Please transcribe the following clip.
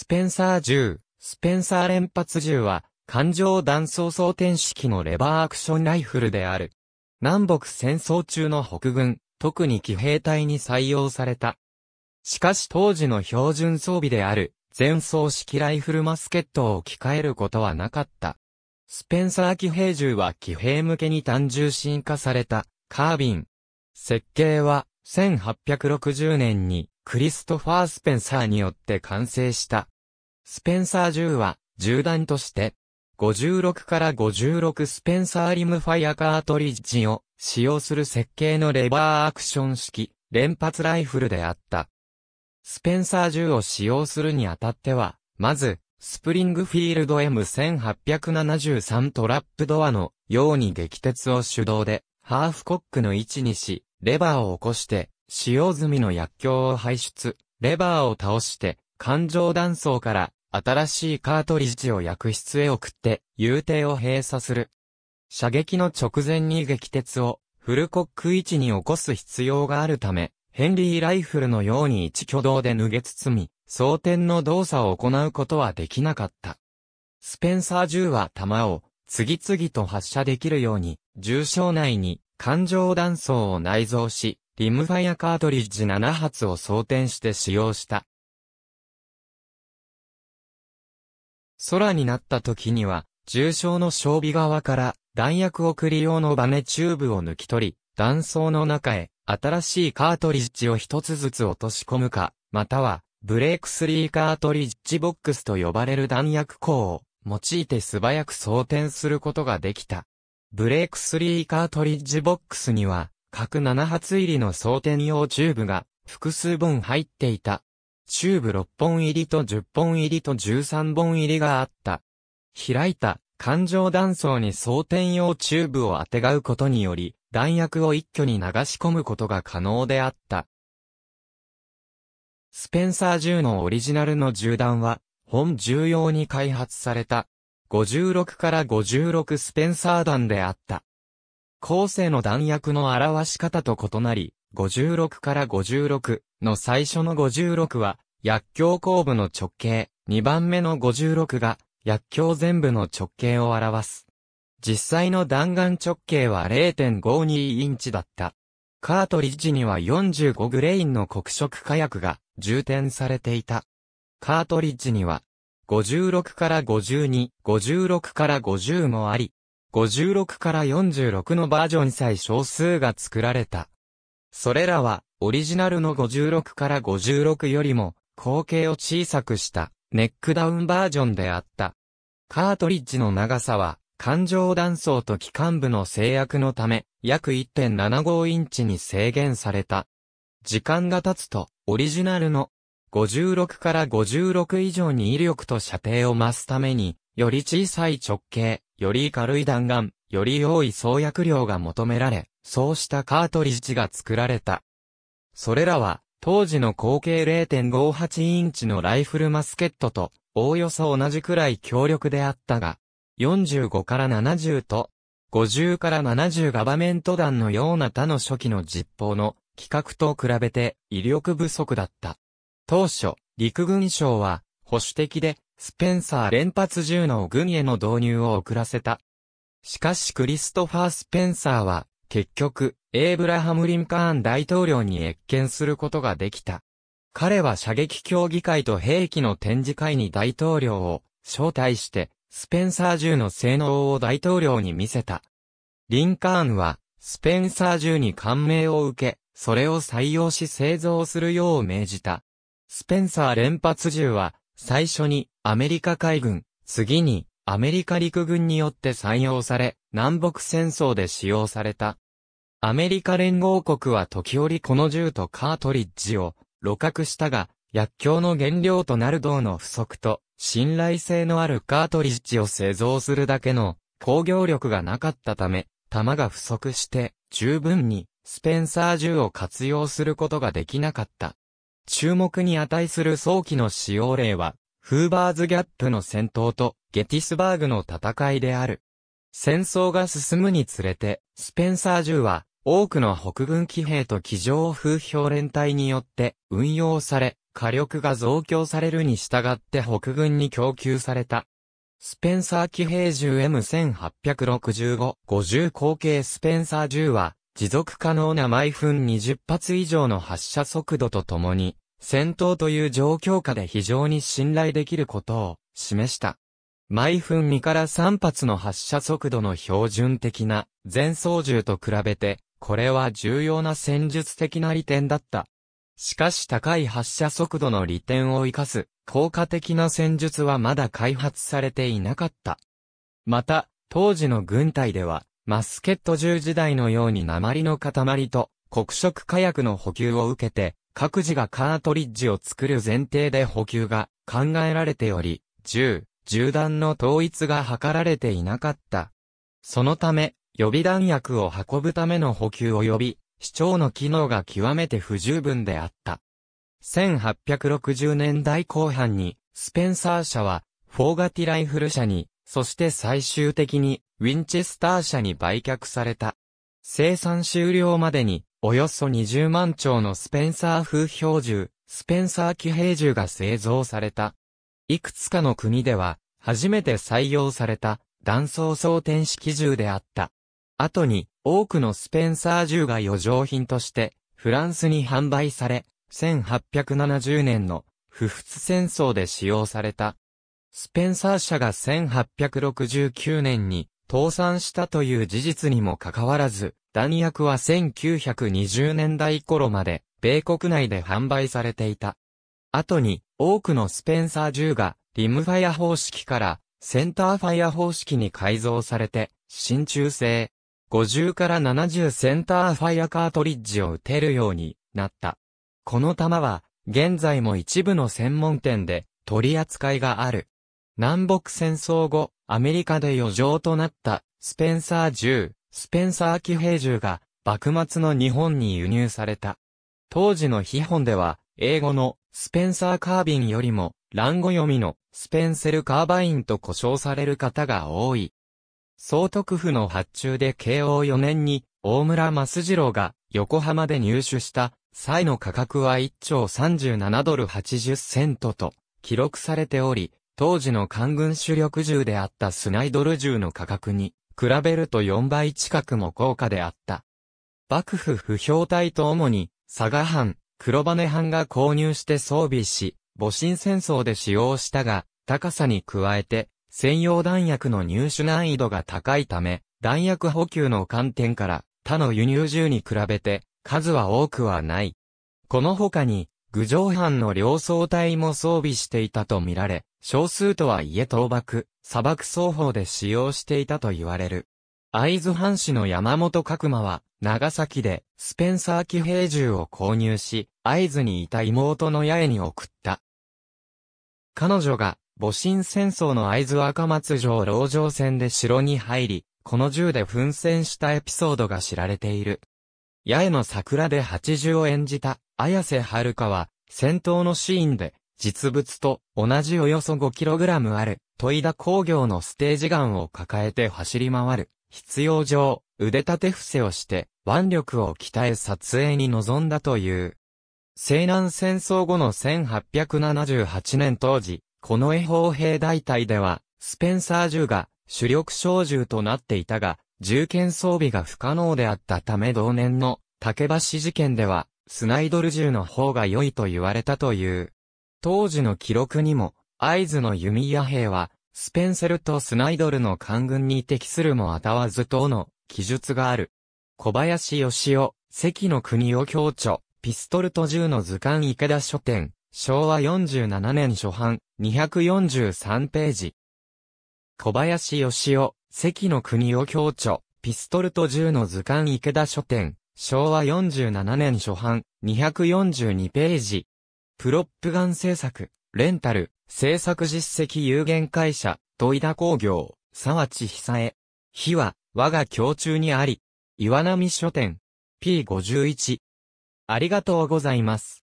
スペンサー銃、スペンサー連発銃は、環状弾装装填式のレバーアクションライフルである。南北戦争中の北軍、特に騎兵隊に採用された。しかし当時の標準装備である、前装式ライフルマスケットを置き換えることはなかった。スペンサー騎兵銃は騎兵向けに単純進化された、カービン。設計は、1860年に、クリストファー・スペンサーによって完成した。スペンサー銃は、銃弾として、56から56スペンサーリムファイアカートリッジを使用する設計のレバーアクション式連発ライフルであった。スペンサー銃を使用するにあたっては、まず、スプリングフィールド M1873 トラップドアのように撃鉄を手動で、ハーフコックの位置にし、レバーを起こして、使用済みの薬莢を排出、レバーを倒して、環状断層から新しいカートリッジを薬室へ送って、遊艇を閉鎖する。射撃の直前に撃鉄をフルコック位置に起こす必要があるため、ヘンリーライフルのように一挙動で脱げ包み、装填の動作を行うことはできなかった。スペンサー銃は弾を次々と発射できるように、重傷内に環状弾層を内蔵し、リムファイアカートリッジ7発を装填して使用した。空になった時には、重症の装備側から弾薬送り用のバネチューブを抜き取り、断層の中へ新しいカートリッジを一つずつ落とし込むか、またはブレークスリーカートリッジボックスと呼ばれる弾薬庫を用いて素早く装填することができた。ブレークスリーカートリッジボックスには各7発入りの装填用チューブが複数本入っていたチューブ6本入りと10本入りと13本入りがあった。開いた環状断層に装填用チューブをあてがうことにより、弾薬を一挙に流し込むことが可能であった。スペンサー銃のオリジナルの銃弾は、本重要に開発された。56から56スペンサー弾であった。後世の弾薬の表し方と異なり、56から56、の最初の56は、薬莢後部の直径、2番目の56が、薬莢全部の直径を表す。実際の弾丸直径は0.52インチだった。カートリッジには45グレインの黒色火薬が充填されていた。カートリッジには56から52、56から50もあり、56から46のバージョンさえ少数が作られた。それらはオリジナルの56から56よりも、口径を小さくしたネックダウンバージョンであった。カートリッジの長さは、環状断層と機関部の制約のため、約1.75インチに制限された。時間が経つと、オリジナルの56から56以上に威力と射程を増すために、より小さい直径、より軽い弾丸、より多い創薬量が求められ、そうしたカートリッジが作られた。それらは、当時の口径0.58インチのライフルマスケットと、おおよそ同じくらい強力であったが、45から70と、50から70ガバメント弾のような他の初期の実砲の規格と比べて威力不足だった。当初、陸軍省は保守的で、スペンサー連発銃の軍への導入を遅らせた。しかしクリストファー・スペンサーは、結局、エイブラハム・リンカーン大統領に謁見することができた。彼は射撃競技会と兵器の展示会に大統領を招待して、スペンサー銃の性能を大統領に見せた。リンカーンは、スペンサー銃に感銘を受け、それを採用し製造するよう命じた。スペンサー連発銃は、最初にアメリカ海軍、次にアメリカ陸軍によって採用され、南北戦争で使用された。アメリカ連合国は時折この銃とカートリッジを露獲したが、薬莢の原料となる銅の不足と、信頼性のあるカートリッジを製造するだけの工業力がなかったため、弾が不足して十分にスペンサー銃を活用することができなかった。注目に値する早期の使用例は、フーバーズギャップの戦闘とゲティスバーグの戦いである。戦争が進むにつれて、スペンサー銃は多くの北軍騎兵と騎乗風評連隊によって運用され、火力が増強されるに従って北軍に供給された。スペンサー騎兵銃 M1865、50口径スペンサー銃は、持続可能な毎分20発以上の発射速度とともに、戦闘という状況下で非常に信頼できることを示した。毎分2から3発の発射速度の標準的な前操縦と比べてこれは重要な戦術的な利点だった。しかし高い発射速度の利点を活かす、効果的な戦術はまだ開発されていなかった。また、当時の軍隊では、マスケット銃時代のように鉛の塊と黒色火薬の補給を受けて、各自がカートリッジを作る前提で補給が考えられており、銃、銃弾の統一が図られていなかった。そのため、予備弾薬を運ぶための補給及び、市長の機能が極めて不十分であった。1860年代後半に、スペンサー社は、フォーガティライフル社に、そして最終的に、ウィンチェスター社に売却された。生産終了までに、およそ20万丁のスペンサー風標銃、スペンサー騎兵銃が製造された。いくつかの国では、初めて採用された、弾装装填式銃であった。後に多くのスペンサー銃が余剰品としてフランスに販売され、1870年の不仏戦争で使用された。スペンサー社が1869年に倒産したという事実にもかかわらず、弾薬は1920年代頃まで米国内で販売されていた。後に多くのスペンサー銃がリムファイア方式からセンターファイア方式に改造されて、真鍮製、50から70センターファイアカートリッジを打てるようになった。この弾は、現在も一部の専門店で取り扱いがある。南北戦争後、アメリカで余剰となったスペンサー銃、スペンサー騎兵銃が幕末の日本に輸入された。当時の批本では、英語のスペンサーカービンよりも、乱語読みのスペンセルカーバインと呼称される方が多い。総督府の発注で慶応4年に、大村益次郎が横浜で入手した際の価格は1兆37ドル80セントと記録されており、当時の官軍主力銃であったスナイドル銃の価格に比べると4倍近くも高価であった。幕府不評隊と主に佐賀藩、黒羽藩が購入して装備し、戊辰戦争で使用したが、高さに加えて専用弾薬の入手難易度が高いため、弾薬補給の観点から他の輸入銃に比べて数は多くはない。この他に、郡上藩の両装隊も装備していたとみられ、少数とはいえ倒幕、砂漠双方で使用していたと言われる。会津藩士の山本角馬は、長崎でスペンサー騎兵銃を購入し、会津にいた妹の八重に送った。彼女が戊辰戦争の会津若松城籠城戦で城に入り、この銃で奮戦したエピソードが知られている。八重の桜で八重を演じた、綾瀬遥かは、戦闘のシーンで、実物と同じおよそ 5kg ある、戸井田工業のステージガンを抱えて走り回る、必要上、腕立て伏せをして、腕力を鍛え撮影に臨んだという。西南戦争後の1878年当時、この衛砲兵大隊では、スペンサー銃が主力小銃となっていたが、銃剣装備が不可能であったため同年の竹橋事件では、スナイドル銃の方が良いと言われたという。当時の記録にも、合図の弓矢兵は、スペンセルとスナイドルの官軍に適するもあたわず等の記述がある。小林義雄、関の国を強調、ピストルと銃の図鑑池田書店、昭和47年初版、243ページ。小林義雄、関の国を強調、ピストルと銃の図鑑池田書店、昭和47年初版、242ページ。プロップガン制作、レンタル、制作実績有限会社、戸井田工業、沢地久江。火は、我が胸中にあり。岩波書店。P51。ありがとうございます。